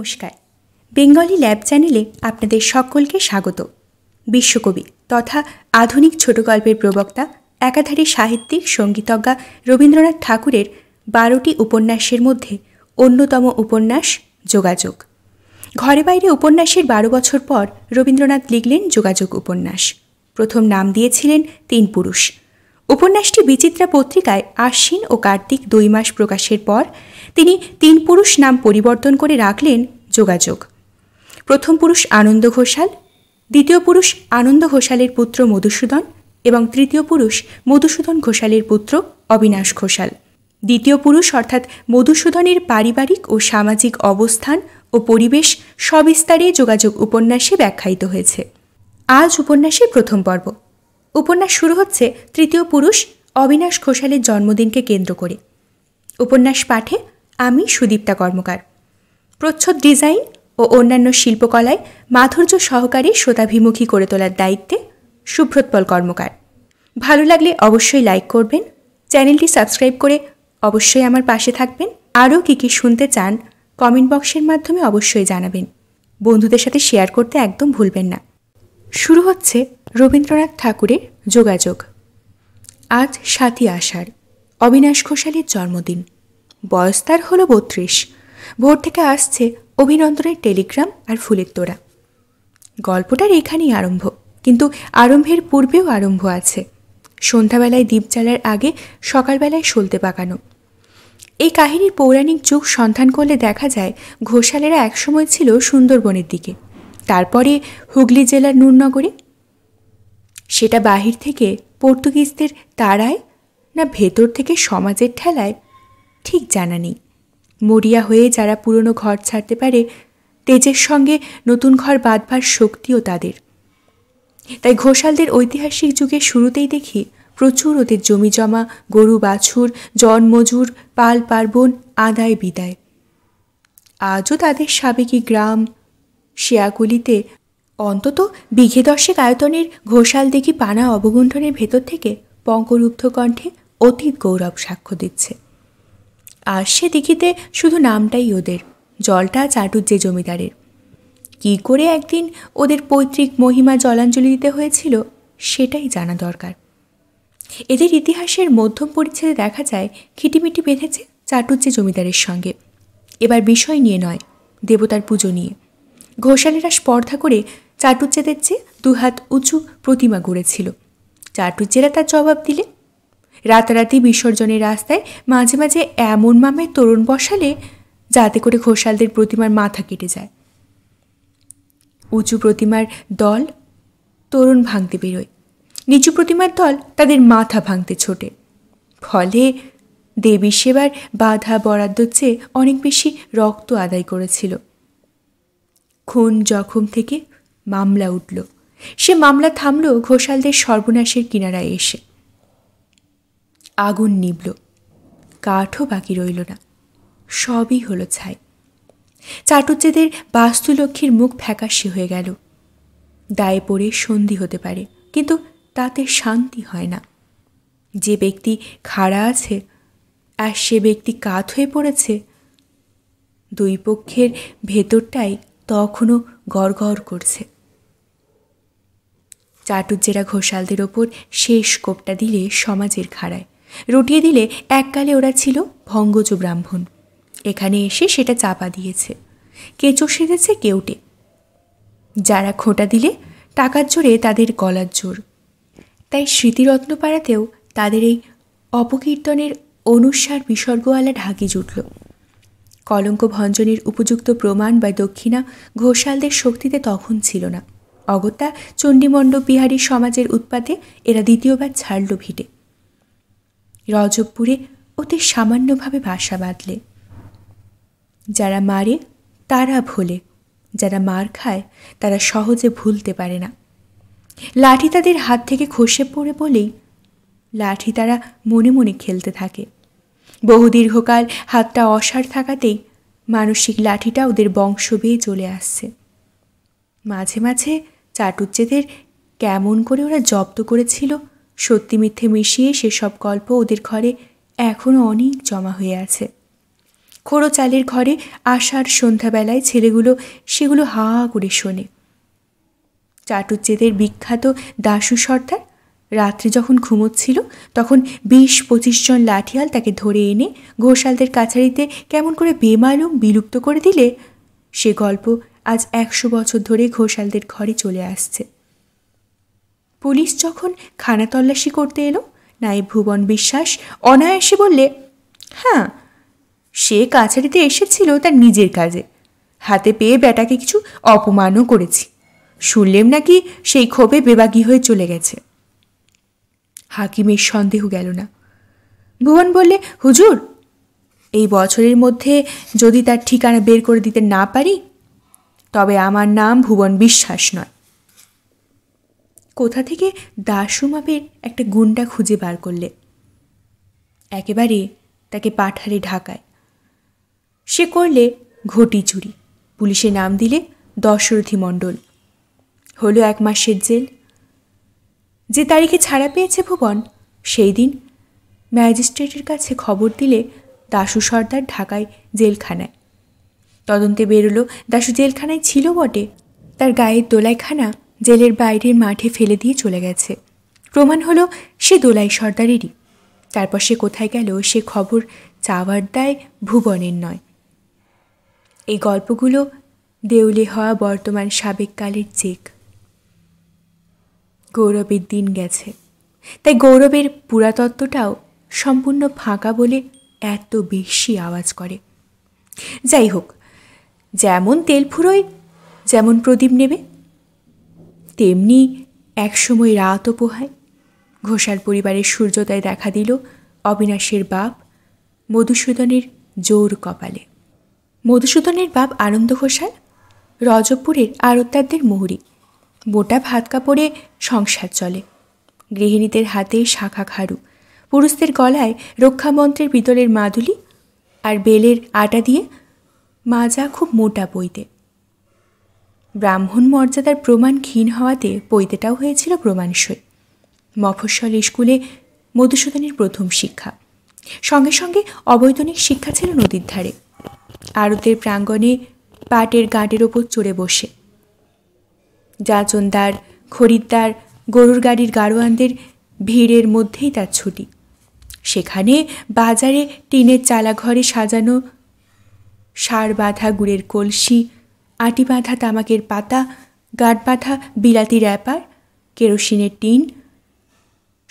নমস্কার Bengali lab চ্যানেলে আপনাদের সকলকে স্বাগত বিশ্বকবি তথা আধুনিক ছোট গল্পের প্রবক্তা একাধারে সাহিত্যিক সঙ্গীতজ্ঞা রবীন্দ্রনাথ ঠাকুরের বারোটি উপন্যাসের মধ্যে অন্যতম উপন্যাস যোগাযোগ ঘরে বাইরে উপন্যাসের বারো বছর পর রবীন্দ্রনাথ লিখলেন যোগাযোগ উপন্যাস প্রথম নাম দিয়েছিলেন তিন পুরুষ উপন্যাসটি বিচিত্রা পত্রিকায় আশ্বিন ও কার্তিক দুই মাস প্রকাশের পর তিনি তিন পুরুষ নাম পরিবর্তন করে রাখলেন যোগাযোগ প্রথম পুরুষ আনন্দ ঘোষাল দ্বিতীয় পুরুষ আনন্দ ঘোষালের পুত্র মধুসূদন এবং তৃতীয় পুরুষ মধুসূদন ঘোষালের পুত্র অবিনাশ ঘোষাল দ্বিতীয় পুরুষ অর্থাৎ মধুসূদনের পারিবারিক ও সামাজিক অবস্থান ও পরিবেশ সবিস্তারে যোগাযোগ উপন্যাসে ব্যাখ্যায়িত হয়েছে আজ উপন্যাসের প্রথম পর্ব উপন্যাস শুরু হচ্ছে তৃতীয় পুরুষ অবিনাশ ঘোষালের জন্মদিনকে কেন্দ্র করে উপন্যাস পাঠে আমি সুদীপ্তা কর্মকার প্রচ্ছদ ডিজাইন ও অন্যান্য শিল্পকলায় মাধুর্য সহকারে শ্রোতাভিমুখী করে তোলার দায়িত্বে সুব্রতপল কর্মকার ভালো লাগলে অবশ্যই লাইক করবেন চ্যানেলটি সাবস্ক্রাইব করে অবশ্যই আমার পাশে থাকবেন আরও কী কী শুনতে চান কমেন্ট বক্সের মাধ্যমে অবশ্যই জানাবেন বন্ধুদের সাথে শেয়ার করতে একদম ভুলবেন না শুরু হচ্ছে রবীন্দ্রনাথ ঠাকুরের যোগাযোগ আজ সাতই আষাঢ় অবিনাশ ঘোষালের জন্মদিন বয়স তার হলো বত্রিশ ভোর থেকে আসছে অভিনন্দনের টেলিগ্রাম আর ফুলের তোড়া গল্পটার এখানেই আরম্ভ কিন্তু আরম্ভের পূর্বেও আরম্ভ আছে সন্ধ্যাবেলায় দ্বীপ জ্বালার আগে সকালবেলায় সলতে পাকানো এই কাহিনীর পৌরাণিক যুগ সন্ধান করলে দেখা যায় ঘোষালেরা একসময় ছিল সুন্দরবনের দিকে তারপরে হুগলি জেলার নূরনগরে সেটা বাহির থেকে পর্তুগিজদের তাড়ায় না ভেতর থেকে সমাজের ঠেলায় ঠিক জানা নেই মরিয়া হয়ে যারা পুরনো ঘর ছাড়তে পারে তেজের সঙ্গে নতুন ঘর বাঁধবার শক্তিও তাদের তাই ঘোষালদের ঐতিহাসিক যুগের শুরুতেই দেখি প্রচুর ওদের জমি জমা গরু বাছুর মজুর পাল পার্বণ আদায় বিদায় আজও তাদের সাবেকি গ্রাম শিয়াগুলিতে অন্তত বিঘে দশেক আয়তনের ঘোষাল দেখি পানা অবগুণ্ঠনের ভেতর থেকে পঙ্করুব্ধ কণ্ঠে অতীত গৌরব সাক্ষ্য দিচ্ছে আর সে দিঘিতে শুধু নামটাই ওদের জলটা যে জমিদারের কি করে একদিন ওদের পৈতৃক মহিমা জলাঞ্জলি দিতে হয়েছিল সেটাই জানা দরকার এদের ইতিহাসের মধ্যম পরিচ্ছেদে দেখা যায় খিটিমিটি বেঁধেছে চাটুজ্জে জমিদারের সঙ্গে এবার বিষয় নিয়ে নয় দেবতার পুজো নিয়ে ঘোষালেরা স্পর্ধা করে চাটুজ্জেদের চেয়ে দুহাত উঁচু প্রতিমা গড়েছিল চাটুজ্জেরা তার জবাব দিলে রাতারাতি বিসর্জনের রাস্তায় মাঝে মাঝে এমন মামে তরুণ বসালে যাতে করে ঘোষালদের প্রতিমার মাথা কেটে যায় উঁচু প্রতিমার দল তরুণ ভাঙতে বেরোয় নিচু প্রতিমার দল তাদের মাথা ভাঙতে ছোটে ফলে দেবী সেবার বাধা বরাদ্দ চেয়ে অনেক বেশি রক্ত আদায় করেছিল খুন জখম থেকে মামলা উঠল সে মামলা থামল ঘোষালদের সর্বনাশের কিনারায় এসে আগুন নিবল কাঠও বাকি রইল না সবই হলো ছাই চাটুজ্যেদের বাস্তুলক্ষ্মীর মুখ ফ্যাকাশি হয়ে গেল দায়ে পড়ে সন্ধি হতে পারে কিন্তু তাতে শান্তি হয় না যে ব্যক্তি খাড়া আছে আর সে ব্যক্তি কাত হয়ে পড়েছে দুই পক্ষের ভেতরটাই তখনও গড় করছে চাটুজ্জেরা ঘোষালদের ওপর শেষ কোপটা দিলে সমাজের খাড়ায় রুটিয়ে দিলে এককালে ওরা ছিল ভঙ্গজ ব্রাহ্মণ এখানে এসে সেটা চাপা দিয়েছে কেঁচো সেরেছে কেউটে যারা খোঁটা দিলে টাকার জোরে তাদের গলার জোর তাই স্মৃতিরত্ন পাড়াতেও তাদের এই অপকীর্তনের অনুসার বিসর্গওয়ালা ঢাকি জুটল কলঙ্ক ভঞ্জনের উপযুক্ত প্রমাণ বা দক্ষিণা ঘোষালদের শক্তিতে তখন ছিল না অগত্যা চণ্ডীমণ্ডপ বিহারী সমাজের উৎপাতে এরা দ্বিতীয়বার ছাড়ল ভিটে রজবপুরে অতি সামান্যভাবে বাসা বাঁধলে যারা মারে তারা ভোলে যারা মার খায় তারা সহজে ভুলতে পারে না লাঠি তাদের হাত থেকে খসে পড়ে বলেই লাঠি তারা মনে মনে খেলতে থাকে বহু দীর্ঘকাল হাতটা অসার থাকাতেই মানসিক লাঠিটা ওদের বংশ বেয়ে চলে আসছে মাঝে মাঝে চাটুজ্জেদের কেমন করে ওরা জব্দ করেছিল সত্যি মিথ্যে মিশিয়ে সেসব গল্প ওদের ঘরে এখনও অনেক জমা হয়ে আছে খোড়ো চালের ঘরে আসার সন্ধ্যাবেলায় ছেলেগুলো সেগুলো হা করে শোনে চাটুজ্জেদের বিখ্যাত দাশু সর্দার রাত্রি যখন ঘুমোচ্ছিল তখন বিশ পঁচিশ জন লাঠিয়াল তাকে ধরে এনে ঘোষালদের কাছারিতে কেমন করে বেমালুম বিলুপ্ত করে দিলে সে গল্প আজ একশো বছর ধরে ঘোষালদের ঘরে চলে আসছে পুলিশ যখন খানা তল্লাশি করতে এলো নায়েব ভুবন বিশ্বাস অনায়াসে বললে হ্যাঁ সে কাছারিতে এসেছিল তার নিজের কাজে হাতে পেয়ে বেটাকে কিছু অপমানও করেছি শুনলেম নাকি সেই ক্ষোভে বেবাগি হয়ে চলে গেছে হাকিমের সন্দেহ গেল না ভুবন বললে হুজুর এই বছরের মধ্যে যদি তার ঠিকানা বের করে দিতে না পারি তবে আমার নাম ভুবন বিশ্বাস নয় কোথা থেকে দাসু মাপের একটা গুন্ডা খুঁজে বার করলে একেবারে তাকে পাঠারে ঢাকায় সে করলে ঘটি চুরি পুলিশে নাম দিলে দশরথী মণ্ডল হলো এক মাসের জেল যে তারিখে ছাড়া পেয়েছে ভুবন সেই দিন ম্যাজিস্ট্রেটের কাছে খবর দিলে দাশু সর্দার ঢাকায় জেলখানায় তদন্তে বেরোলো দাশু জেলখানায় ছিল বটে তার গায়ের দোলাইখানা জেলের বাইরের মাঠে ফেলে দিয়ে চলে গেছে প্রমাণ হলো সে দোলাই সর্দারেরই তারপর সে কোথায় গেল সে খবর চাওয়ার দায় ভুবনের নয় এই গল্পগুলো দেউলে হওয়া বর্তমান সাবেককালের চেক গৌরবের দিন গেছে তাই গৌরবের পুরাতত্ত্বটাও সম্পূর্ণ ফাঁকা বলে এত বেশি আওয়াজ করে যাই হোক যেমন তেল ফুরোয় যেমন প্রদীপ নেবে তেমনি একসময় রাতও পোহায় ঘোষাল পরিবারের সূর্যোদয় দেখা দিল অবিনাশের বাপ মধুসূদনের জোর কপালে মধুসূদনের বাপ আনন্দ ঘোষাল রজপুরের আরত্যারদের মুহুরী বোটা ভাত কাপড়ে সংসার চলে গৃহিণীদের হাতে শাখা খাড়ু পুরুষদের গলায় রক্ষামন্ত্রের ভিতরের মাদুলি আর বেলের আটা দিয়ে মাজা খুব মোটা বইতে ব্রাহ্মণ মর্যাদার প্রমাণ ক্ষীণ হওয়াতে পৈতেটাও হয়েছিল প্রমাণসই মফস্বল স্কুলে মধুসূদনের প্রথম শিক্ষা সঙ্গে সঙ্গে অবৈতনিক শিক্ষা ছিল নদীর ধারে আরতের প্রাঙ্গণে পাটের গাঁটের ওপর চড়ে বসে যাচনদার খরিদ্দার গরুর গাড়ির গাড়োয়ানদের ভিড়ের মধ্যেই তার ছুটি সেখানে বাজারে টিনের চালাঘরে সাজানো সার বাঁধা গুড়ের কলসি আটি বাঁধা তামাকের পাতা গাঁট বাঁধা বিলাতি র্যাপার কেরোসিনের টিন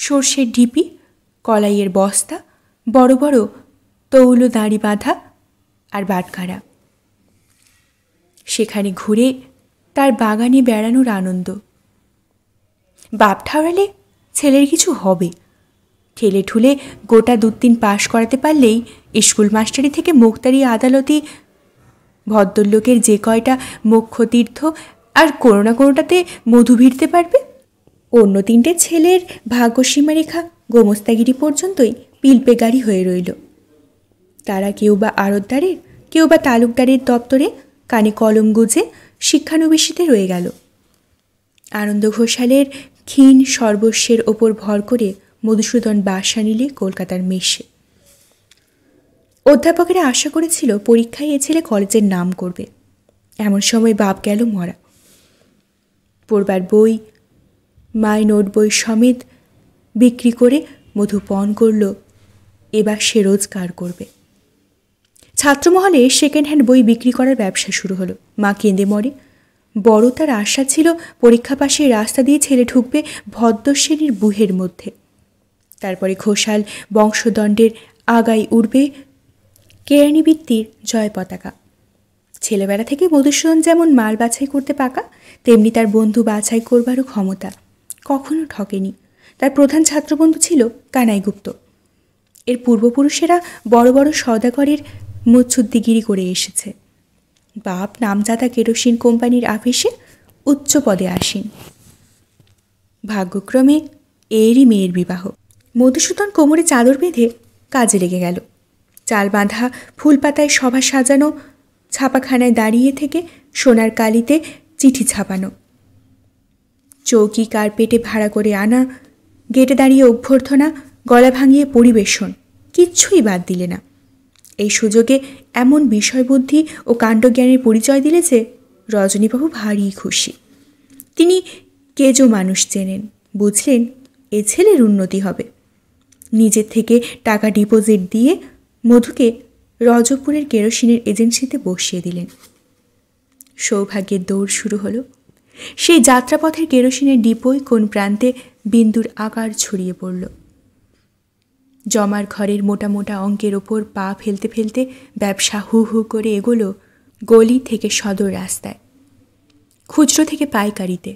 সর্ষের ঢিপি কলাইয়ের বস্তা বড় বড় তৌল দাঁড়ি বাঁধা আর বাটখারা সেখানে ঘুরে তার বাগানে বেড়ানোর আনন্দ বাপ ঠাউরালে ছেলের কিছু হবে ঠেলে ঠুলে গোটা দু তিন পাশ করাতে পারলেই স্কুল মাস্টারি থেকে মোক্তারি আদালতি ভদ্রলোকের যে কয়টা মোক্ষতীর্থ আর কোনো না কোনোটাতে মধু ভিড়তে পারবে অন্য তিনটে ছেলের ভাগ্যসীমারেখা গোমস্তাগিরি পর্যন্তই পিলপে গাড়ি হয়ে রইল তারা কেউ বা আড়তদারের কেউ বা তালুকদারের দপ্তরে কানে কলম গুঁজে শিক্ষানবিশীতে রয়ে গেল আনন্দ ঘোষালের ক্ষীণ সর্বস্বের ওপর ভর করে মধুসূদন বাসা নিলে কলকাতার মেশে অধ্যাপকেরা আশা করেছিল পরীক্ষায় এ ছেলে কলেজের নাম করবে এমন সময় বাপ গেল মরা পড়বার বই মায় নোট বই সমেত বিক্রি করে মধু পণ করল এবার সে রোজগার করবে ছাত্রমহলে সেকেন্ড হ্যান্ড বই বিক্রি করার ব্যবসা শুরু হলো মা কেঁদে মরে বড় তার আশা ছিল পরীক্ষা পাশে রাস্তা দিয়ে ছেলে ঢুকবে ভদ্রশ্রেণীর বুহের মধ্যে তারপরে ঘোষাল বংশদণ্ডের আগাই উড়বে বৃত্তির জয় পতাকা ছেলেবেলা থেকে মধুসূদন যেমন মাল বাছাই করতে পাকা তেমনি তার বন্ধু বাছাই করবারও ক্ষমতা কখনো ঠকেনি তার প্রধান ছাত্রবন্ধু ছিল কানাইগুপ্ত এর পূর্বপুরুষেরা বড় বড় সদাগরের মুচ্ছুদ্দিগিরি করে এসেছে বাপ নামজাদা কেরোসিন কোম্পানির আফিসে উচ্চ পদে আসেন ভাগ্যক্রমে এরই মেয়ের বিবাহ মধুসূদন কোমরে চাদর বেঁধে কাজে লেগে গেল চাল বাঁধা ফুল পাতায় সভা সাজানো ছাপাখানায় দাঁড়িয়ে থেকে সোনার কালিতে চিঠি ছাপানো চৌকি কার্পেটে ভাড়া করে আনা গেটে দাঁড়িয়ে অভ্যর্থনা গলা ভাঙিয়ে পরিবেশন কিচ্ছুই বাদ দিলে না এই সুযোগে এমন বিষয়বুদ্ধি ও কাণ্ডজ্ঞানের পরিচয় দিলে যে রজনীবাবু ভারী খুশি তিনি কেজো মানুষ চেনেন বুঝলেন এ ছেলের উন্নতি হবে নিজের থেকে টাকা ডিপোজিট দিয়ে মধুকে রজপুরের কেরোসিনের এজেন্সিতে বসিয়ে দিলেন সৌভাগ্যের দৌড় শুরু হলো সেই যাত্রাপথের কেরোসিনের ডিপোই কোন প্রান্তে বিন্দুর আকার ছড়িয়ে পড়ল জমার ঘরের মোটা মোটা অঙ্কের ওপর পা ফেলতে ফেলতে ব্যবসা হু হু করে এগোলো গলি থেকে সদর রাস্তায় খুচরো থেকে পাইকারিতে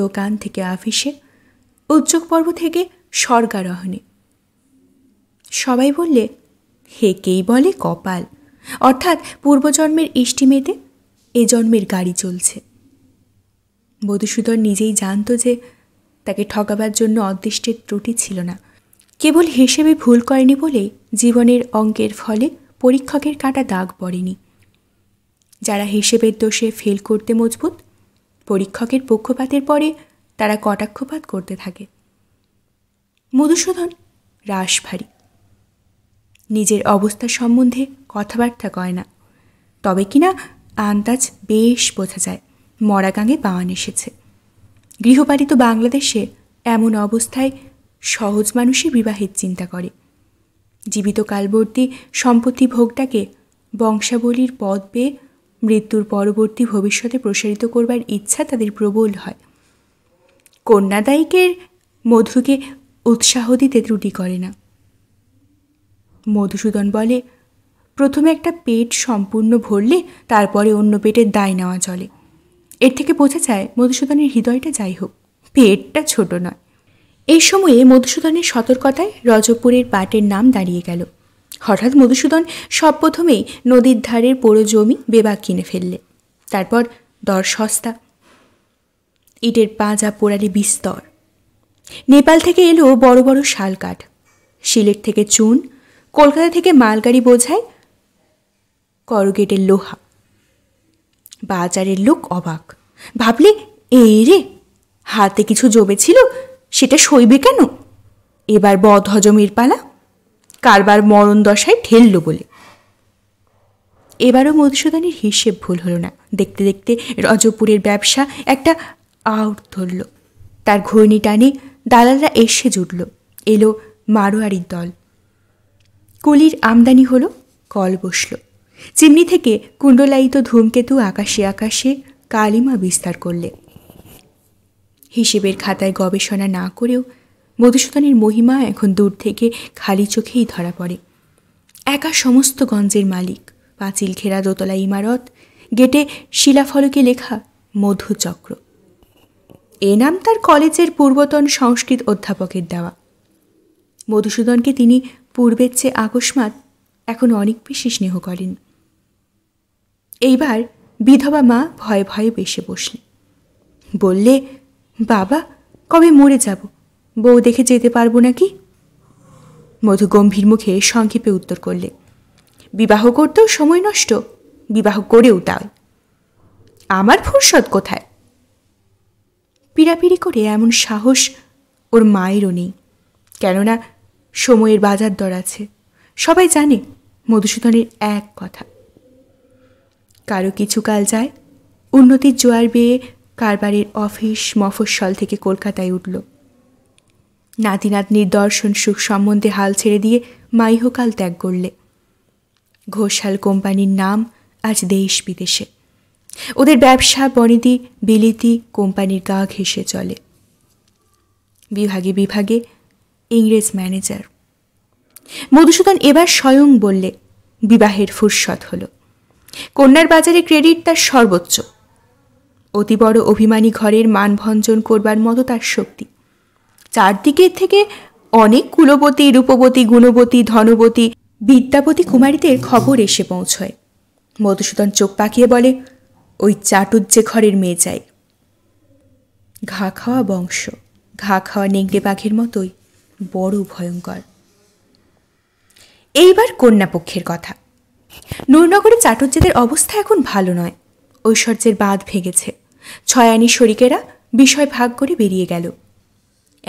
দোকান থেকে অফিসে উদ্যোগ পর্ব থেকে স্বর্গারোহণে সবাই বললে হেকেই বলে কপাল অর্থাৎ পূর্বজন্মের ইষ্টিমেতে এ জন্মের গাড়ি চলছে মধুসূদন নিজেই জানত যে তাকে ঠকাবার জন্য অদৃষ্টের ত্রুটি ছিল না কেবল হিসেবে ভুল করেনি বলে জীবনের অঙ্কের ফলে পরীক্ষকের কাটা দাগ পড়েনি যারা হিসেবের দোষে ফেল করতে মজবুত পরীক্ষকের পক্ষপাতের পরে তারা কটাক্ষপাত করতে থাকে মধুসূদন রাস ভারী নিজের অবস্থা সম্বন্ধে কথাবার্তা কয় না তবে কিনা আন্দাজ বেশ বোঝা যায় মরাগাঙে পাওয়ান এসেছে গৃহপালিত বাংলাদেশে এমন অবস্থায় সহজ মানুষই বিবাহের চিন্তা করে জীবিত কালবর্তী সম্পত্তি ভোগটাকে বংশাবলীর পদ পেয়ে মৃত্যুর পরবর্তী ভবিষ্যতে প্রসারিত করবার ইচ্ছা তাদের প্রবল হয় কন্যাদায়িকের মধুকে উৎসাহ দিতে ত্রুটি করে না মধুসূদন বলে প্রথমে একটা পেট সম্পূর্ণ ভরলে তারপরে অন্য পেটের দায় নেওয়া চলে এর থেকে বোঝা যায় মধুসূদনের হৃদয়টা যাই হোক পেটটা ছোট নয় এই সময়ে মধুসূদনের সতর্কতায় রজপুরের পাটের নাম দাঁড়িয়ে গেল হঠাৎ মধুসূদন সবপ্রথমেই নদীর ধারের পোড়ো জমি বেবাক কিনে ফেললে তারপর দর সস্তা ইটের পাঁজা পোড়ালি বিস্তর নেপাল থেকে এলো বড় বড় শাল কাঠ সিলেট থেকে চুন কলকাতা থেকে মালগাড়ি বোঝায় করগেটের লোহা বাজারের লোক অবাক ভাবলে এই রে হাতে কিছু জমেছিল সেটা সইবে কেন এবার বধ হজমের পালা কারবার মরণ দশায় ঠেলল বলে এবারও মধুসূদনের হিসেব ভুল হলো না দেখতে দেখতে রজপুরের ব্যবসা একটা আউট ধরল তার ঘর্ণি টানে দালালরা এসে জুটল এলো মারোয়ারির দল কলির আমদানি হলো কল বসল চিমনি থেকে কুণ্ডলায়িত ধূমকেতু আকাশে আকাশে কালিমা বিস্তার করলে হিসেবের খাতায় গবেষণা না করেও মধুসূদনের মহিমা এখন দূর থেকে খালি চোখেই ধরা পড়ে একা সমস্ত গঞ্জের মালিক পাঁচিল ঘেরা দোতলা ইমারত গেটে শিলাফলকে লেখা মধুচক্র এ নাম তার কলেজের পূর্বতন সংস্কৃত অধ্যাপকের দেওয়া মধুসূদনকে তিনি পূর্বের চেয়ে আকস্মাত এখন অনেক বেশি স্নেহ করেন এইবার বিধবা মা ভয়ে ভয়ে বেসে বসলে বললে বাবা কবে মরে যাব বউ দেখে যেতে পারবো নাকি মধু গম্ভীর মুখে সংক্ষেপে উত্তর করলে বিবাহ করতেও সময় নষ্ট বিবাহ করেও তাই আমার ফুরসত কোথায় পিড়াপিড়ি করে এমন সাহস ওর মায়েরও নেই কেননা সময়ের বাজার দর আছে সবাই জানে মধুসূদনের এক কথা কারো কিছু কাল যায় উন্নতির জোয়ার বেয়ে কারবারের অফিস মফস্বল থেকে কলকাতায় উঠল নাতিনাতনির দর্শন সুখ সম্বন্ধে হাল ছেড়ে দিয়ে মাইহকাল ত্যাগ করলে ঘোষাল কোম্পানির নাম আজ দেশ বিদেশে ওদের ব্যবসা বনিতি বিলিতি কোম্পানির গা ঘেঁষে চলে বিভাগে বিভাগে ইংরেজ ম্যানেজার মধুসূদন এবার স্বয়ং বললে বিবাহের ফুরসত হল কন্যার বাজারে ক্রেডিট তার সর্বোচ্চ অতি বড় অভিমানী ঘরের মানভঞ্জন করবার মতো তার শক্তি চারদিকের থেকে অনেক কুলবতী রূপবতী গুণবতী ধনবতী বিদ্যাপতী কুমারীদের খবর এসে পৌঁছয় মধুসূদন চোখ পাকিয়ে বলে ওই চাটুজ্জে ঘরের মেয়ে যায় ঘা খাওয়া বংশ ঘা খাওয়া নেংড়ে বাঘের মতোই বড় ভয়ঙ্কর এইবার কন্যাপক্ষের কথা নূরনগরে চাটুজ্জেদের অবস্থা এখন ভালো নয় ঐশ্বর্যের বাঁধ ভেঙেছে ছয়ানি শরিকেরা বিষয় ভাগ করে বেরিয়ে গেল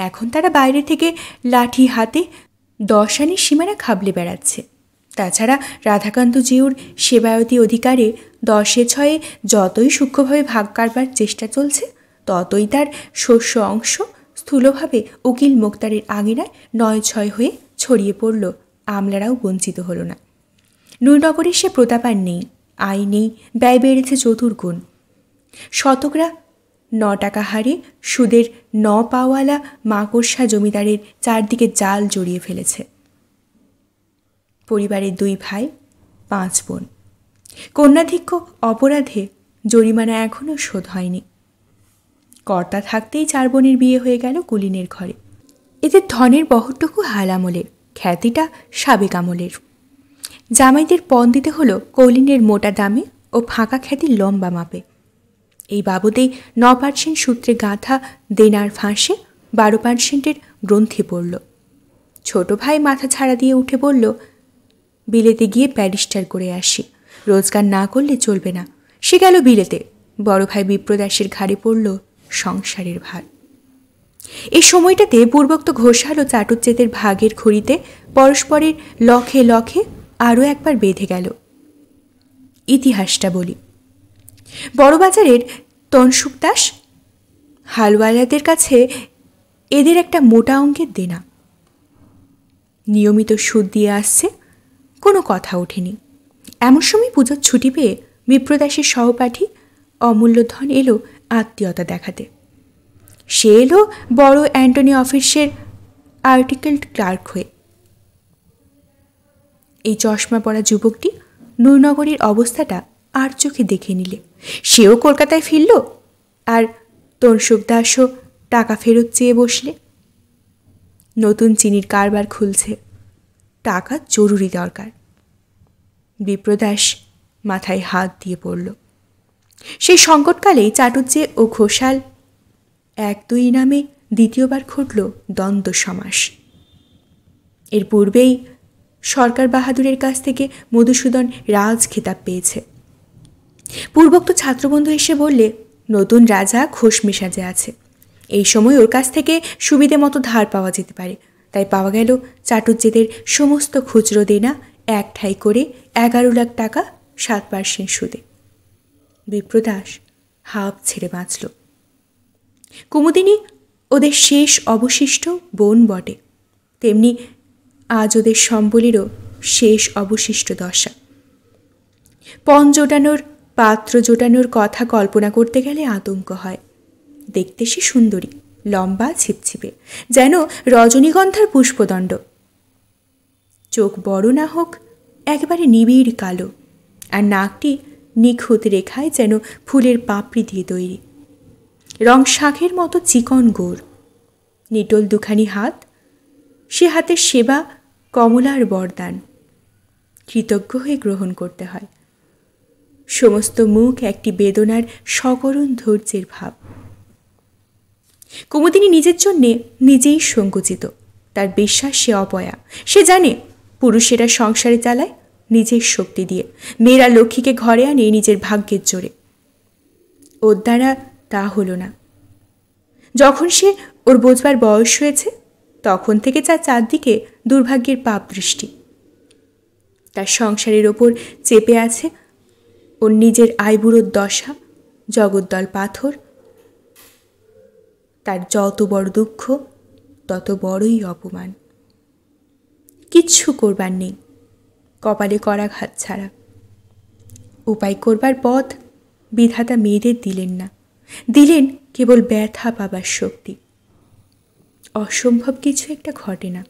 এখন তারা বাইরে থেকে লাঠি হাতে দশ আনি সীমানা খাবলে বেড়াচ্ছে তাছাড়া রাধাকান্ত জিউর সেবায়তী অধিকারে দশে ছয়ে যতই সূক্ষ্মভাবে ভাগ কারবার চেষ্টা চলছে ততই তার শস্য অংশ স্থূলভাবে উকিল মোক্তারের আগেরায় নয় ছয় হয়ে ছড়িয়ে পড়ল আমলারাও বঞ্চিত হল না নূরনগরে সে প্রতাপার নেই আয় নেই ব্যয় বেড়েছে চতুর্গুণ শতকরা ন টাকা হারে সুদের ন পাওয়ালা মাকড়সা জমিদারের চারদিকে জাল জড়িয়ে ফেলেছে পরিবারের দুই ভাই পাঁচ বোন কন্যাধিক্য অপরাধে জরিমানা এখনও শোধ হয়নি কর্তা থাকতেই চার বোনের বিয়ে হয়ে গেল কুলিনের ঘরে এদের ধনের বহরটুকু হালামলের খ্যাতিটা সাবেক আমলের জামাইদের পণ দিতে হলো কৌলিনের মোটা দামে ও ফাঁকা খ্যাতির লম্বা মাপে এই বাবদেই ন পার্সেন্ট সূত্রে গাঁথা দেনার ফাঁসে বারো পার্সেন্টের গ্রন্থি পড়ল ছোট ভাই মাথা ছাড়া দিয়ে উঠে বলল বিলেতে গিয়ে প্যারিস্টার করে আসি রোজগার না করলে চলবে না সে গেল বিলেতে বড় ভাই বিপ্রদাসের ঘাড়ে পড়ল সংসারের ভার এ সময়টাতে পূর্বোক্ত ঘোষাল ও চাটুচ্চেতের ভাগের ঘড়িতে পরস্পরের লখে লখে আরও একবার বেঁধে গেল ইতিহাসটা বলি বড়বাজারের তনসুক দাস হালওয়ালাদের কাছে এদের একটা মোটা অঙ্কের দেনা নিয়মিত সুদ দিয়ে আসছে কোনো কথা ওঠেনি এমন সময় পুজোর ছুটি পেয়ে বিপ্রদাসের সহপাঠী অমূল্যধন এলো আত্মীয়তা দেখাতে সে এলো বড় অ্যান্টনি অফিসের আর্টিকেল ক্লার্ক হয়ে এই চশমা পরা যুবকটি নুরনগরীর অবস্থাটা আর চোখে দেখে নিলে সেও কলকাতায় ফিরল আর তনসুক দাসও টাকা ফেরত চেয়ে বসলে নতুন চিনির কারবার খুলছে টাকা জরুরি দরকার বিপ্রদাস মাথায় হাত দিয়ে পড়ল সেই সংকটকালেই চাটুজ্জে ও ঘোষাল এক দুই নামে দ্বিতীয়বার ঘটল দ্বন্দ্ব সমাস এর পূর্বেই সরকার বাহাদুরের কাছ থেকে মধুসূদন রাজ খেতাব পেয়েছে পূর্বোক্ত ছাত্রবন্ধু এসে বললে নতুন রাজা ঘোষ মেশাজে আছে এই সময় ওর কাছ থেকে সুবিধে মতো ধার পাওয়া যেতে পারে তাই পাওয়া গেল চাটুর্যেদের সমস্ত খুচরো দেনা এক ঠাই করে এগারো লাখ টাকা সাত পার্সেন্ট সুদে বিপ্রদাস হাফ ছেড়ে বাঁচল কুমুদিনী ওদের শেষ অবশিষ্ট বোন বটে তেমনি আজ ওদের সম্বলিরও শেষ অবশিষ্ট দশা পণ জোটানোর পাত্র জোটানোর কথা কল্পনা করতে গেলে আতঙ্ক হয় দেখতে সে সুন্দরী লম্বা ছিপছিপে যেন রজনীগন্ধার পুষ্পদণ্ড চোখ বড় না হোক একেবারে নিবিড় কালো আর নাকটি নিখুঁত রেখায় যেন ফুলের পাপড়ি দিয়ে তৈরি রং শাঁখের মতো চিকন গোর নিটল দুখানি হাত সে হাতের সেবা কমলার বরদান কৃতজ্ঞ হয়ে গ্রহণ করতে হয় সমস্ত মুখ একটি বেদনার সকরণ ধৈর্যের ভাব কুমুদিনী নিজের জন্যে নিজেই সংকুচিত তার বিশ্বাস সে অপয়া সে জানে পুরুষেরা সংসারে চালায় নিজের শক্তি দিয়ে মেয়েরা লক্ষ্মীকে ঘরে আনে নিজের ভাগ্যের জোরে ওর দ্বারা তা হলো না যখন সে ওর বোঝবার বয়স হয়েছে তখন থেকে তার চারদিকে দুর্ভাগ্যের পাপ দৃষ্টি তার সংসারের ওপর চেপে আছে ওর নিজের আইবুড়োর দশা জগদ্দল পাথর তার যত বড় দুঃখ তত বড়ই অপমান কিচ্ছু করবার নেই কপালে করাঘাত ছাড়া উপায় করবার পথ বিধাতা মেয়েদের দিলেন না দিলেন কেবল ব্যথা পাবার শক্তি অসম্ভব কিছু একটা ঘটে না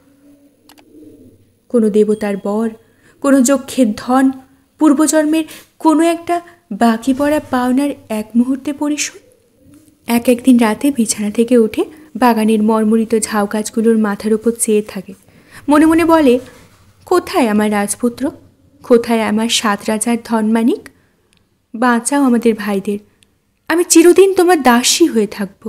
কোনো দেবতার বর কোনো যক্ষের ধন পূর্বজন্মের কোনো একটা বাকি পড়া পাওনার এক মুহূর্তে পরিশোধ এক একদিন রাতে বিছানা থেকে উঠে বাগানের মর্মরিত ঝাউ গাছগুলোর মাথার উপর চেয়ে থাকে মনে মনে বলে কোথায় আমার রাজপুত্র কোথায় আমার সাত রাজার ধনমানিক বাঁচাও আমাদের ভাইদের আমি চিরদিন তোমার দাসী হয়ে থাকবো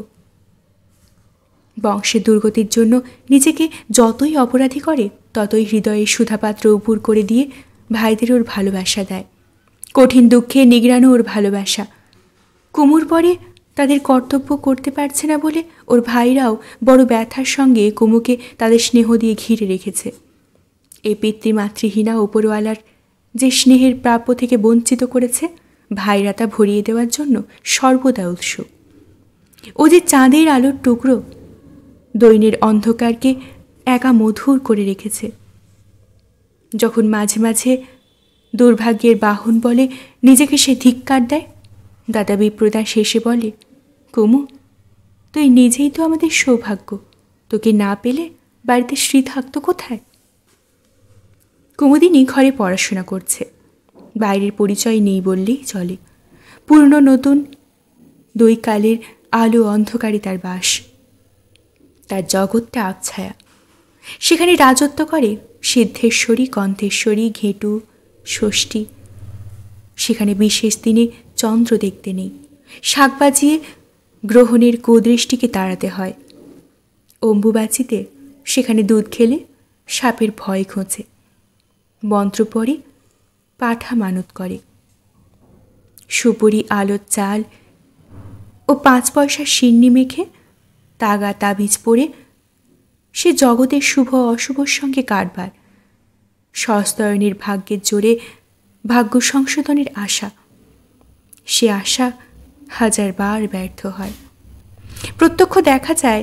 বংশের দুর্গতির জন্য নিজেকে যতই অপরাধী করে ততই হৃদয়ে সুধাপাত্র উপুর করে দিয়ে ভাইদের ওর ভালোবাসা দেয় কঠিন দুঃখে নিগড়ানো ওর ভালোবাসা কুমুর পরে তাদের কর্তব্য করতে পারছে না বলে ওর ভাইরাও বড় ব্যথার সঙ্গে কুমুকে তাদের স্নেহ দিয়ে ঘিরে রেখেছে এই পিতৃমাতৃহীনা ওপরওয়ালার যে স্নেহের প্রাপ্য থেকে বঞ্চিত করেছে ভাইরা তা ভরিয়ে দেওয়ার জন্য সর্বদা উৎসুক ও যে চাঁদের আলোর টুকরো দৈনের অন্ধকারকে একা মধুর করে রেখেছে যখন মাঝে মাঝে দুর্ভাগ্যের বাহন বলে নিজেকে সে ধিক্কার দেয় দাদা বিপ্রদা শেষে বলে কুমু তুই নিজেই তো আমাদের সৌভাগ্য তোকে না পেলে বাড়িতে শ্রী থাকতো কোথায় কুমুদিনী ঘরে পড়াশোনা করছে বাইরের পরিচয় নেই বললেই চলে পুরনো নতুন দুই কালের আলো অন্ধকারে তার বাস তার জগৎটা আচ্ছায়া সেখানে রাজত্ব করে সিদ্ধেশ্বরী কণ্ঠেশ্বরী ঘেটু ষষ্ঠী সেখানে বিশেষ দিনে চন্দ্র দেখতে নেই শাক বাজিয়ে গ্রহণের কুদৃষ্টিকে তাড়াতে হয় অম্বুবাচিতে সেখানে দুধ খেলে সাপের ভয় খোঁচে মন্ত্র পড়ে পাঠা মানত করে সুপুরি আলোর চাল ও পাঁচ পয়সা শিন্নি মেখে তাগা তাবিজ পরে সে জগতের শুভ অশুভর সঙ্গে কারবার সস্তয়নের ভাগ্যের জোরে ভাগ্য সংশোধনের আশা সে আশা হাজারবার ব্যর্থ হয় প্রত্যক্ষ দেখা যায়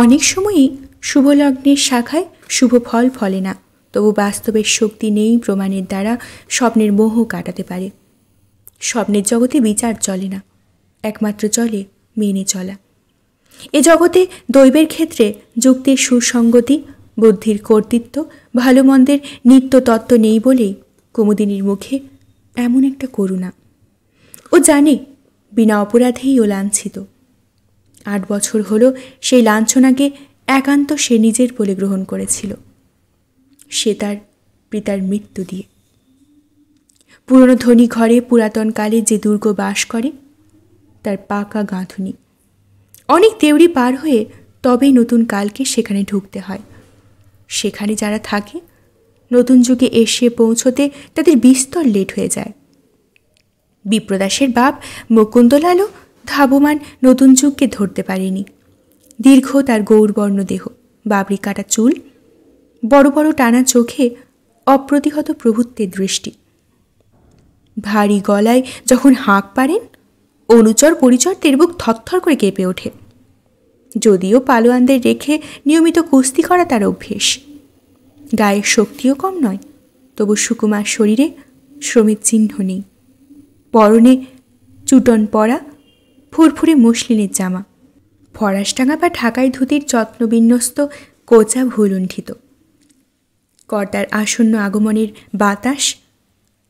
অনেক সময়ই শুভলগ্নের শাখায় শুভ ফল ফলে না তবু বাস্তবের শক্তি নেই প্রমাণের দ্বারা স্বপ্নের মোহ কাটাতে পারে স্বপ্নের জগতে বিচার চলে না একমাত্র চলে মেনে চলা এ জগতে দৈবের ক্ষেত্রে যুক্তির সুসঙ্গতি বুদ্ধির কর্তৃত্ব ভালো মন্দের নিত্যতত্ত্ব নেই বলেই কুমুদিনীর মুখে এমন একটা করুণা ও জানে বিনা অপরাধেই ও লাঞ্ছিত আট বছর হলো সেই লাঞ্ছনাকে একান্ত সে নিজের বলে গ্রহণ করেছিল সে তার পিতার মৃত্যু দিয়ে পুরনো ধনী ঘরে পুরাতন কালে যে দুর্গ বাস করে তার পাকা গাঁথুনি অনেক দেউড়ি পার হয়ে তবেই নতুন কালকে সেখানে ঢুকতে হয় সেখানে যারা থাকে নতুন যুগে এসে পৌঁছতে তাদের বিস্তর লেট হয়ে যায় বিপ্রদাসের বাপ মুকুন্দলালও ধাবমান নতুন যুগকে ধরতে পারেনি দীর্ঘ তার গৌরবর্ণ দেহ বাবরি কাটা চুল বড় বড় টানা চোখে অপ্রতিহত প্রভুত্বের দৃষ্টি ভারী গলায় যখন হাঁক পারেন অনুচর পরিচরদের বুক থরথর করে কেঁপে ওঠে যদিও পালোয়ানদের রেখে নিয়মিত কুস্তি করা তার অভ্যেস গায়ের শক্তিও কম নয় তবু সুকুমার শরীরে শ্রমের চিহ্ন নেই পরনে চুটন পরা ফুরফুরে মুসলিনের জামা ফরাসডাঙ্গা বা ঢাকায় ধুতির যত্নবিন্যস্ত কোচা ভুলুণ্ঠিত কর্তার আসন্ন আগমনের বাতাস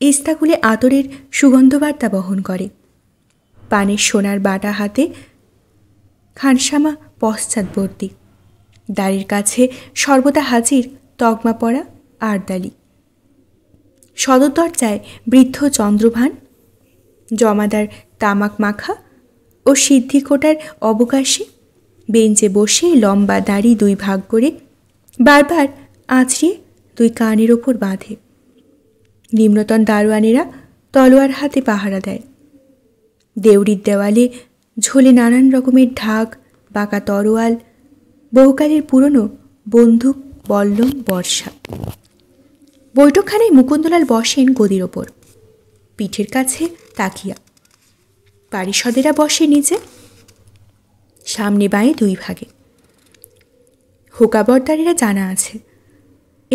ইস্তাকুলে আতরের সুগন্ধবার্তা বহন করে পানের সোনার বাটা হাতে খানসামা পশ্চাৎবর্তী দাড়ির কাছে সর্বদা হাজির তগমা পড়া আরদালি সদর দরজায় বৃদ্ধ চন্দ্রভান জমাদার তামাক মাখা ও সিদ্ধিকোটার অবকাশে বেঞ্চে বসে লম্বা দাড়ি দুই ভাগ করে বারবার আঁচড়িয়ে দুই কানের ওপর বাঁধে নিম্নতন দারোয়ানেরা তলোয়ার হাতে পাহারা দেয় দেউড়ির দেওয়ালে ঝোলে নানান রকমের ঢাক বাঁকা তরোয়াল বহুকালের পুরনো বন্দুক বল্লম বর্ষা বৈঠকখানায় মুকুন্দলাল বসেন গদির ওপর পিঠের কাছে তাকিয়া পারিষদেরা বসে নিচে সামনে বাঁয়ে দুই ভাগে হোকাবর্দারেরা জানা আছে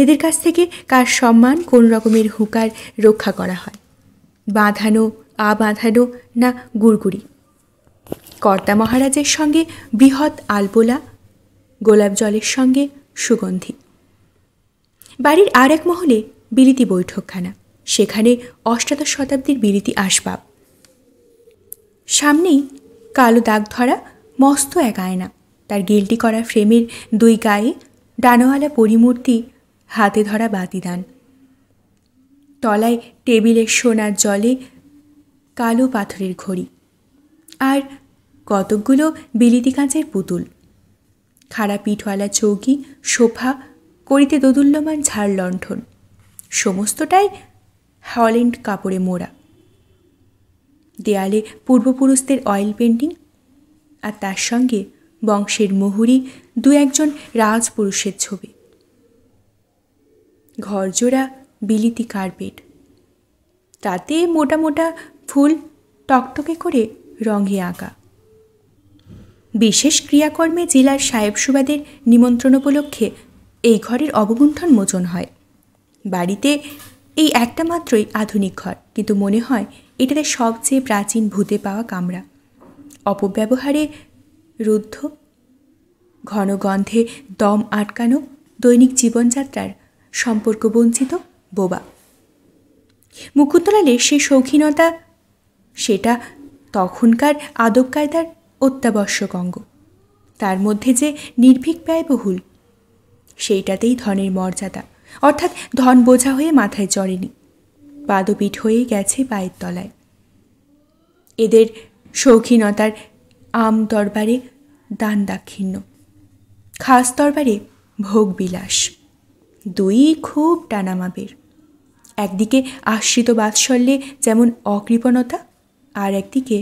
এদের কাছ থেকে কার সম্মান কোন রকমের হুকার রক্ষা করা হয় বাঁধানো পা বাঁধানো না গুড়গুড়ি কর্তা মহারাজের সঙ্গে বৃহৎ আলপোলা গোলাপ জলের সঙ্গে সুগন্ধি বাড়ির আর এক মহলে বিলিতি বৈঠকখানা সেখানে অষ্টাদশ শতাব্দীর বিলিতি আসবাব সামনেই কালো দাগ ধরা মস্ত এক আয়না তার গিলটি করা ফ্রেমের দুই গায়ে ডানোয়ালা পরিমূর্তি হাতে ধরা বাতিদান তলায় টেবিলের সোনার জলে কালো পাথরের ঘড়ি আর কতকগুলো বিলিতি কাঁচের পুতুল খাড়া পিঠওয়ালা চৌকি সোফা করিতে দোদুল্যমান ঝাড় লণ্ঠন সমস্তটাই হল্যান্ড কাপড়ে মোড়া দেয়ালে পূর্বপুরুষদের অয়েল পেন্টিং আর তার সঙ্গে বংশের মহুরি দু একজন রাজপুরুষের ছবি ঘরজোড়া বিলিতি কার্পেট তাতে মোটা মোটা ফুল টকটকে করে রঙে আঁকা বিশেষ ক্রিয়াকর্মে জেলার সাহেব সুবাদের নিমন্ত্রণ উপলক্ষে এই ঘরের অবগুণ্ঠন মোচন হয় বাড়িতে এই একটা মাত্রই আধুনিক ঘর কিন্তু মনে হয় এটাতে সবচেয়ে প্রাচীন ভূতে পাওয়া কামরা অপব্যবহারে রুদ্ধ ঘন গন্ধে দম আটকানো দৈনিক জীবনযাত্রার সম্পর্ক বঞ্চিত বোবা মুকুন্দলালের সেই শৌখিনতা সেটা তখনকার আদব কায়দার অত্যাবশ্যক অঙ্গ তার মধ্যে যে নির্ভীক ব্যয়বহুল সেইটাতেই ধনের মর্যাদা অর্থাৎ ধন বোঝা হয়ে মাথায় চড়েনি পাদপীঠ হয়ে গেছে পায়ের তলায় এদের শৌখিনতার আম দরবারে দান দাক্ষিণ্য খাস দরবারে ভোগবিলাস দুই খুব টানামাবের একদিকে আশ্রিত বাৎসল্যে যেমন অকৃপণতা আর একদিকে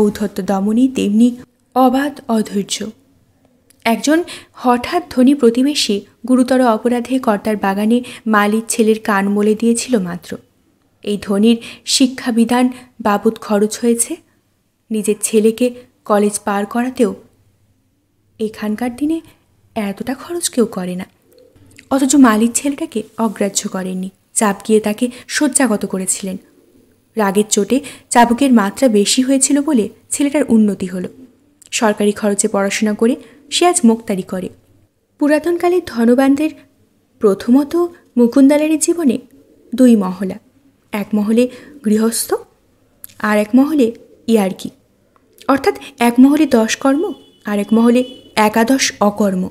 ঔদ্ধত্য দমনই তেমনি অবাধ অধৈর্য একজন হঠাৎ ধনী প্রতিবেশী গুরুতর অপরাধে কর্তার বাগানে মালির ছেলের কান মলে দিয়েছিল মাত্র এই ধনির শিক্ষাবিধান বাবদ খরচ হয়েছে নিজের ছেলেকে কলেজ পার করাতেও এখানকার দিনে এতটা খরচ কেউ করে না অথচ মালির ছেলেটাকে অগ্রাহ্য করেননি চাপ গিয়ে তাকে শয্যাগত করেছিলেন রাগের চোটে চাবুকের মাত্রা বেশি হয়েছিল বলে ছেলেটার উন্নতি হলো সরকারি খরচে পড়াশোনা করে সে আজ মোক্তারি করে পুরাতনকালে ধনবানদের প্রথমত মুকুন্দালের জীবনে দুই মহলা এক মহলে গৃহস্থ আর এক মহলে ইয়ার্কি অর্থাৎ এক মহলে দশ কর্ম আর এক মহলে একাদশ অকর্ম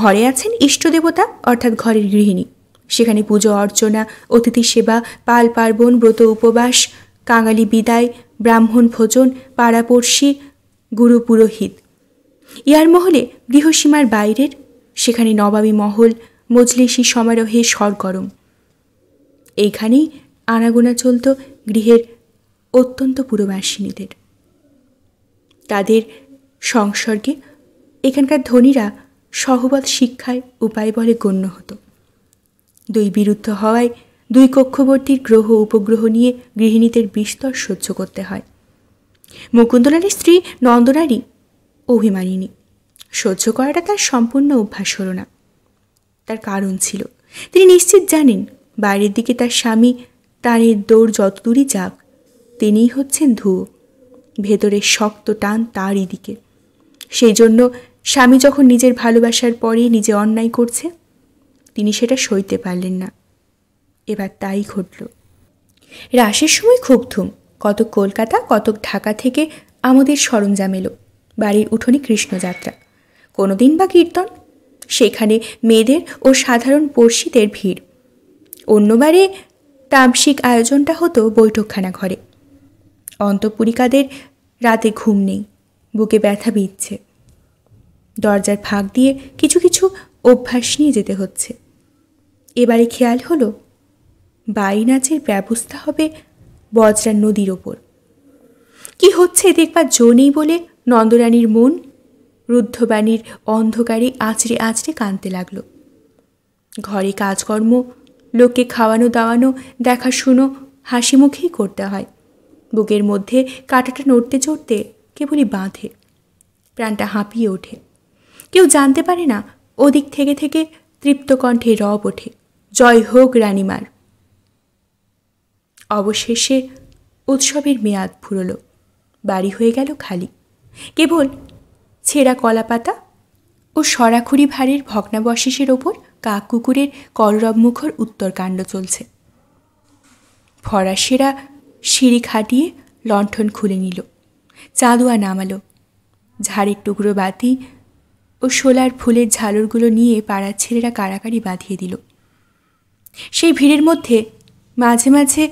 ঘরে আছেন ইষ্টদেবতা অর্থাৎ ঘরের গৃহিণী সেখানে পুজো অর্চনা অতিথি সেবা পাল পার্বণ ব্রত উপবাস কাঙালি বিদায় ব্রাহ্মণ ভোজন পাড়াপড়শি গুরু পুরোহিত ইয়ার মহলে গৃহসীমার বাইরের সেখানে নবাবী মহল মজলিসি সমারোহে সরগরম এইখানেই আনাগোনা চলত গৃহের অত্যন্ত পুরবাসিনীদের তাদের সংসর্গে এখানকার ধনীরা সহবত শিক্ষায় উপায় বলে গণ্য হতো দুই বিরুদ্ধ হওয়ায় দুই কক্ষবর্তীর গ্রহ উপগ্রহ নিয়ে গৃহিণীদের বিস্তর সহ্য করতে হয় মুকুন্দলালের স্ত্রী নন্দনারী অভিমানিনী সহ্য করাটা তার সম্পূর্ণ অভ্যাস হলো না তার কারণ ছিল তিনি নিশ্চিত জানেন বাইরের দিকে তার স্বামী তার এর দৌড় যতদূরই যাক তিনিই হচ্ছেন ধুয়ো ভেতরের শক্ত টান তারই দিকে সেই জন্য স্বামী যখন নিজের ভালোবাসার পরে নিজে অন্যায় করছে তিনি সেটা সইতে পারলেন না এবার তাই ঘটল রাসের সময় খুব ধুম কতক কলকাতা কতক ঢাকা থেকে আমাদের সরঞ্জাম এলো বাড়ির উঠোনে কৃষ্ণযাত্রা কোনোদিন বা কীর্তন সেখানে মেয়েদের ও সাধারণ পড়শিদের ভিড় অন্যবারে তামসিক আয়োজনটা হতো বৈঠকখানা ঘরে অন্তপুরিকাদের রাতে ঘুম নেই বুকে ব্যথা বিচ্ছে দরজার ফাঁক দিয়ে কিছু কিছু অভ্যাস নিয়ে যেতে হচ্ছে এবারে খেয়াল হলো বাড়ি নাচের ব্যবস্থা হবে বজরা নদীর ওপর কি হচ্ছে দেখবার জো নেই বলে নন্দরানীর মন রুদ্ধবাণীর অন্ধকারে আঁচড়ে আঁচড়ে কাঁদতে লাগল ঘরে কাজকর্ম লোককে খাওয়ানো দাওয়ানো দেখা শুনো হাসি মুখেই করতে হয় বুকের মধ্যে কাঁটাটা নড়তে চড়তে কেবলই বাঁধে প্রাণটা হাঁপিয়ে ওঠে কেউ জানতে পারে না ওদিক থেকে থেকে তৃপ্ত কণ্ঠে রব ওঠে জয় হোক রানিমার অবশেষে উৎসবের মেয়াদ ফুরল বাড়ি হয়ে গেল খালি কেবল ছেঁড়া কলাপাতা ও সরাখুরি ভারের ভগ্নাবশেষের ওপর কাক কুকুরের মুখর উত্তরকাণ্ড চলছে ফরাসিরা সিঁড়ি খাটিয়ে লণ্ঠন খুলে নিল চাঁদুয়া নামালো ঝাড়ের টুকরো বাতি ও শোলার ফুলের ঝালরগুলো নিয়ে পাড়ার ছেলেরা কারাকারি বাঁধিয়ে দিল সেই ভিড়ের মধ্যে মাঝে মাঝে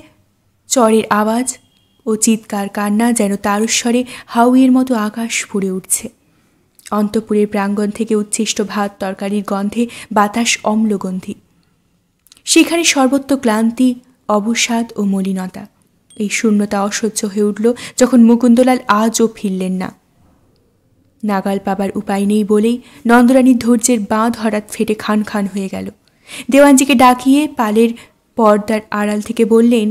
চরের আওয়াজ ও চিৎকার কান্না যেন তারস্বরে হাউইয়ের মতো আকাশ ফুড়ে উঠছে অন্তপুরের প্রাঙ্গণ থেকে উচ্ছিষ্ট ভাত তরকারির গন্ধে বাতাস অম্লগন্ধি সেখানে সর্বত্র ক্লান্তি অবসাদ ও মলিনতা এই শূন্যতা অসহ্য হয়ে উঠল যখন মুকুন্দলাল আজও ফিরলেন না নাগাল পাবার উপায় নেই বলেই নন্দরানীর ধৈর্যের বাঁধ হঠাৎ ফেটে খান খান হয়ে গেল দেওয়ানজিকে ডাকিয়ে পালের পর্দার আড়াল থেকে বললেন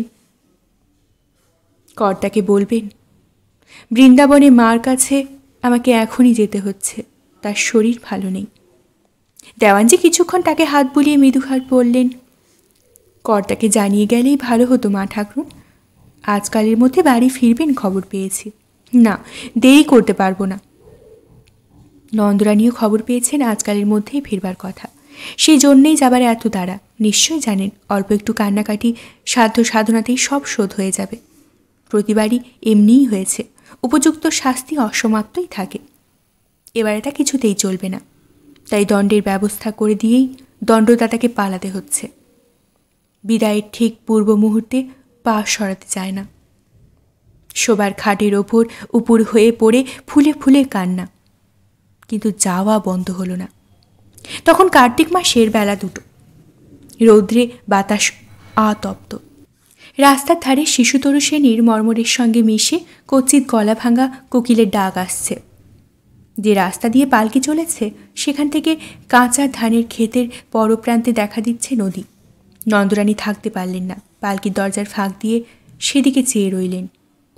কর্তাকে বলবেন বৃন্দাবনে মার কাছে আমাকে এখনই যেতে হচ্ছে তার শরীর ভালো নেই দেওয়ানজি কিছুক্ষণ তাকে হাত বুলিয়ে মৃদুঘাট বললেন কর্তাকে জানিয়ে গেলেই ভালো হতো মা ঠাকুর আজকালের মধ্যে বাড়ি ফিরবেন খবর পেয়েছি না দেরি করতে পারবো না নন্দরানীও খবর পেয়েছেন আজকালের মধ্যেই ফিরবার কথা সেই জন্যেই যাবার এত তারা নিশ্চয় জানেন অল্প একটু কান্নাকাটি সাধ্য সাধনাতেই সব শোধ হয়ে যাবে প্রতিবারই এমনিই হয়েছে উপযুক্ত শাস্তি অসমাপ্তই থাকে এবারে তা কিছুতেই চলবে না তাই দণ্ডের ব্যবস্থা করে দিয়েই দণ্ডদাতাকে পালাতে হচ্ছে বিদায়ের ঠিক পূর্ব মুহূর্তে পা সরাতে চায় না শোবার খাটের ওপর উপর হয়ে পড়ে ফুলে ফুলে কান্না কিন্তু যাওয়া বন্ধ হলো না তখন কার্তিক মাসের বেলা দুটো রৌদ্রে বাতাস আতপ্ত রাস্তার ধারে শিশুতরু শ্রেণীর মর্মরের সঙ্গে মিশে কচিত গলা ভাঙা কোকিলের ডাক আসছে যে রাস্তা দিয়ে পালকি চলেছে সেখান থেকে কাঁচা ধানের ক্ষেতের পরপ্রান্তে দেখা দিচ্ছে নদী নন্দরানী থাকতে পারলেন না পালকির দরজার ফাঁক দিয়ে সেদিকে চেয়ে রইলেন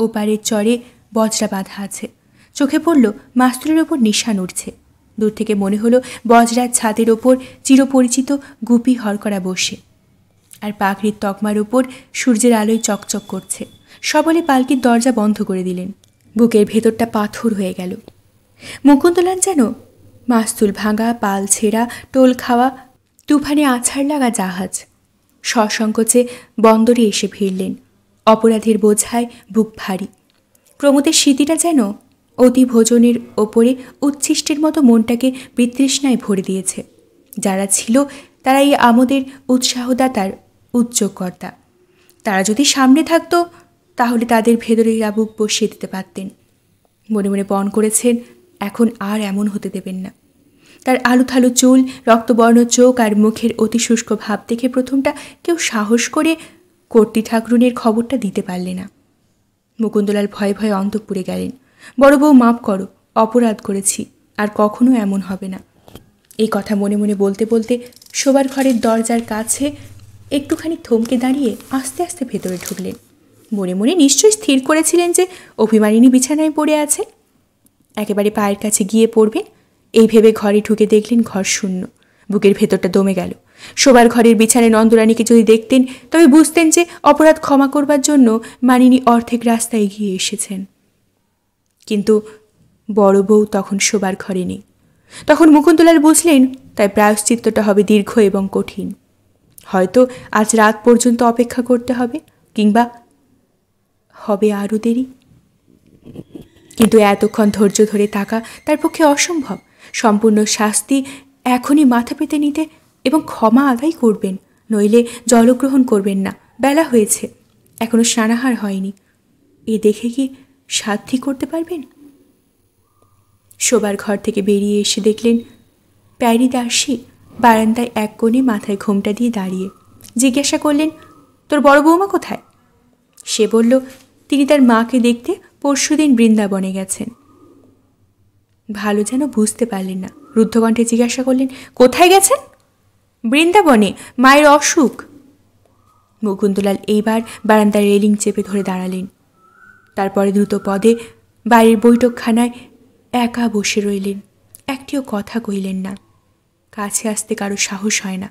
ওপারের চরে বজরা বাঁধা আছে চোখে পড়ল মাস্তুরের ওপর নিশান উঠছে দূর থেকে মনে হলো বজরার ছাদের ওপর চিরপরিচিত গুপি হরকরা বসে আর পাখড়ির তকমার ওপর সূর্যের আলোয় চকচক করছে সবলে পালকির দরজা বন্ধ করে দিলেন বুকের ভেতরটা পাথর হয়ে গেল মুকুন্দলাল যেন মাস্তুল ভাঙা পাল ছেঁড়া টোল খাওয়া তুফানে আছাড় লাগা জাহাজ সসংকোচে বন্দরে এসে ফিরলেন অপরাধের বোঝায় বুক ভারী প্রমোদের স্মৃতিটা যেন অতি ভোজনের ওপরে উচ্ছিষ্টের মতো মনটাকে বিতৃষ্ণায় ভরে দিয়েছে যারা ছিল তারাই আমাদের উৎসাহদাতার উদ্যোগকর্তা তারা যদি সামনে থাকতো তাহলে তাদের ভেতরে আবুক বসিয়ে দিতে পারতেন মনে মনে পণ করেছেন এখন আর এমন হতে দেবেন না তার আলু থালু চুল রক্তবর্ণ চোখ আর মুখের অতি শুষ্ক ভাব দেখে প্রথমটা কেউ সাহস করে কর্তি ঠাকুরুনের খবরটা দিতে পারলে না মুকুন্দলাল ভয়ে ভয়ে অন্তঃপুরে গেলেন বড় বউ মাপ করো অপরাধ করেছি আর কখনো এমন হবে না এই কথা মনে মনে বলতে বলতে শোবার ঘরের দরজার কাছে একটুখানি থমকে দাঁড়িয়ে আস্তে আস্তে ভেতরে ঢুকলেন মনে মনে নিশ্চয়ই স্থির করেছিলেন যে অভিমানিনী বিছানায় পড়ে আছে একেবারে পায়ের কাছে গিয়ে পড়বে এই ভেবে ঘরে ঢুকে দেখলেন ঘর শূন্য বুকের ভেতরটা দমে গেল শোবার ঘরের বিছানায় নন্দরানীকে যদি দেখতেন তবে বুঝতেন যে অপরাধ ক্ষমা করবার জন্য মানিনী অর্ধেক রাস্তায় এগিয়ে এসেছেন কিন্তু বড় বউ তখন শোবার ঘরে নেই তখন মুকুন্দলাল বুঝলেন তাই প্রায়শ্চিত্তটা হবে দীর্ঘ এবং কঠিন হয়তো আজ রাত পর্যন্ত অপেক্ষা করতে হবে কিংবা হবে আরও দেরি কিন্তু এতক্ষণ ধৈর্য ধরে থাকা তার পক্ষে অসম্ভব সম্পূর্ণ শাস্তি এখনই মাথা পেতে নিতে এবং ক্ষমা আদায় করবেন নইলে জলগ্রহণ করবেন না বেলা হয়েছে এখনও সানাহার হয়নি এ দেখে কি সাথী করতে পারবেন শোবার ঘর থেকে বেরিয়ে এসে দেখলেন প্যারি দাসী বারান্দায় এক কোণে মাথায় ঘোমটা দিয়ে দাঁড়িয়ে জিজ্ঞাসা করলেন তোর বড় বৌমা কোথায় সে বলল তিনি তার মাকে দেখতে পরশুদিন বৃন্দাবনে গেছেন ভালো যেন বুঝতে পারলেন না রুদ্ধকণ্ঠে জিজ্ঞাসা করলেন কোথায় গেছেন বৃন্দাবনে মায়ের অসুখ মুকুন্দলাল এইবার বারান্দার রেলিং চেপে ধরে দাঁড়ালেন তারপরে দ্রুত পদে বাড়ির বৈঠকখানায় একা বসে রইলেন একটিও কথা কইলেন না কাছে আসতে কারো সাহস হয় না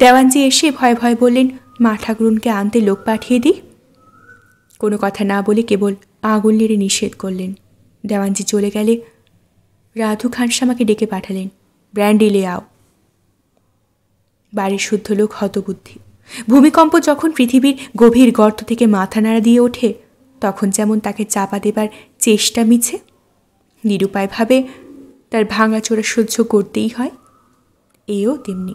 দেওয়ানজি এসে ভয় ভয় বললেন মা ঠাকুরুনকে আনতে লোক পাঠিয়ে দিই কোনো কথা না বলে কেবল আগুন নেড়ে নিষেধ করলেন দেওয়ানজি চলে গেলে রাধু খানসামাকে ডেকে পাঠালেন ব্র্যান্ড ইলে আও বাড়ির শুদ্ধ লোক হতবুদ্ধি ভূমিকম্প যখন পৃথিবীর গভীর গর্ত থেকে মাথা নাড়া দিয়ে ওঠে তখন যেমন তাকে চাপা দেবার চেষ্টা মিছে নিরুপায়ভাবে তার ভাঙাচোরা সহ্য করতেই হয় এও তেমনি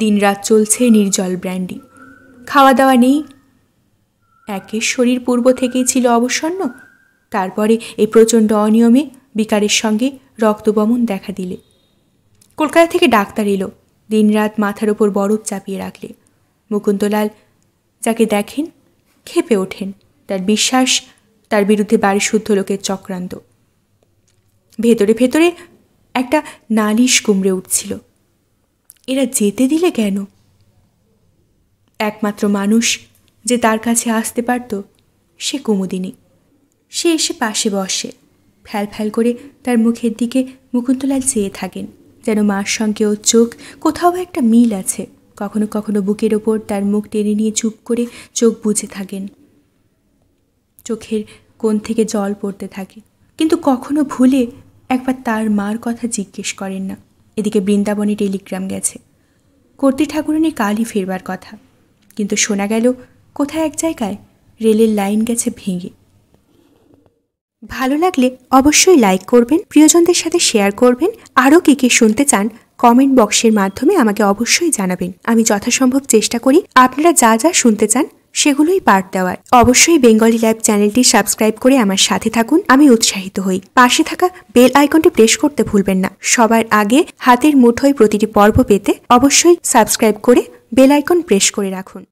দিন রাত চলছে নির্জল ব্র্যান্ডি খাওয়া দাওয়া নেই একের শরীর পূর্ব থেকেই ছিল অবসন্ন তারপরে এই প্রচণ্ড অনিয়মে বিকারের সঙ্গে রক্তবমন দেখা দিলে কলকাতা থেকে ডাক্তার এলো দিনরাত মাথার ওপর বরফ চাপিয়ে রাখলে মুকুন্দলাল যাকে দেখেন খেপে ওঠেন তার বিশ্বাস তার বিরুদ্ধে বাড়িশুদ্ধ লোকের চক্রান্ত ভেতরে ভেতরে একটা নালিশ কুমড়ে উঠছিল এরা যেতে দিলে কেন একমাত্র মানুষ যে তার কাছে আসতে পারত সে কুমুদিনী সে এসে পাশে বসে ফ্যাল ফ্যাল করে তার মুখের দিকে মুকুন্দলাল চেয়ে থাকেন যেন মার সঙ্গে ওর চোখ কোথাও একটা মিল আছে কখনো কখনো বুকের ওপর তার মুখ টেনে নিয়ে চুপ করে চোখ বুঝে থাকেন চোখের কোণ থেকে জল পড়তে থাকে কিন্তু কখনো ভুলে একবার তার মার কথা জিজ্ঞেস করেন না এদিকে বৃন্দাবনে টেলিগ্রাম গেছে কর্তি ঠাকুরনি কালই ফেরবার কথা কিন্তু শোনা গেল কোথায় এক জায়গায় রেলের লাইন গেছে ভেঙে ভালো লাগলে অবশ্যই লাইক করবেন প্রিয়জনদের সাথে শেয়ার করবেন আরও কী কী শুনতে চান কমেন্ট বক্সের মাধ্যমে আমাকে অবশ্যই জানাবেন আমি যথাসম্ভব চেষ্টা করি আপনারা যা যা শুনতে চান সেগুলোই পার্ট দেওয়ার অবশ্যই বেঙ্গলি ল্যাব চ্যানেলটি সাবস্ক্রাইব করে আমার সাথে থাকুন আমি উৎসাহিত হই পাশে থাকা বেল আইকনটি প্রেস করতে ভুলবেন না সবার আগে হাতের মুঠোয় প্রতিটি পর্ব পেতে অবশ্যই সাবস্ক্রাইব করে বেল আইকন প্রেস করে রাখুন